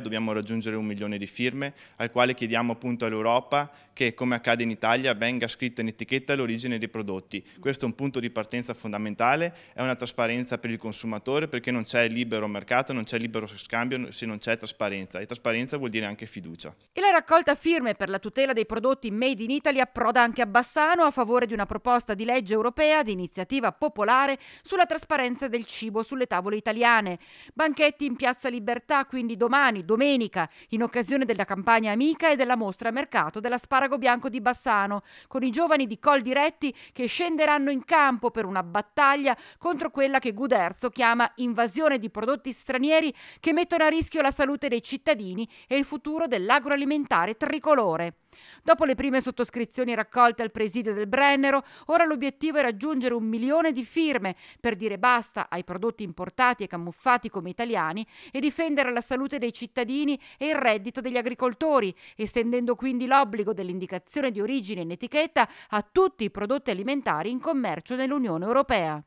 dobbiamo raggiungere un milione di firme, al quale chiediamo appunto all'Europa che, come accade in Italia, venga scritta in etichetta l'origine dei prodotti. Questo è un punto di partenza fondamentale, è una trasparenza per il consumatore perché non c'è libero mercato, non c'è libero scambio se non c'è trasparenza e trasparenza vuol dire anche fiducia. E la raccolta firme per la tutela dei prodotti made in Italy approda anche a Bassano a favore di una proposta di legge europea di iniziativa popolare sulla trasparenza del cibo sulle tavole italiane. Banchetti in Piazza Libertà, quindi domani Bari domenica in occasione della campagna Amica e della mostra mercato dell'asparago bianco di Bassano, con i giovani di Col Diretti che scenderanno in campo per una battaglia contro quella che Guderzo chiama invasione di prodotti stranieri che mettono a rischio la salute dei cittadini e il futuro dell'agroalimentare tricolore. Dopo le prime sottoscrizioni raccolte al presidio del Brennero, ora l'obiettivo è raggiungere un milione di firme per dire basta ai prodotti importati e camuffati come italiani e difendere la salute dei cittadini e il reddito degli agricoltori, estendendo quindi l'obbligo dell'indicazione di origine in etichetta a tutti i prodotti alimentari in commercio nell'Unione Europea.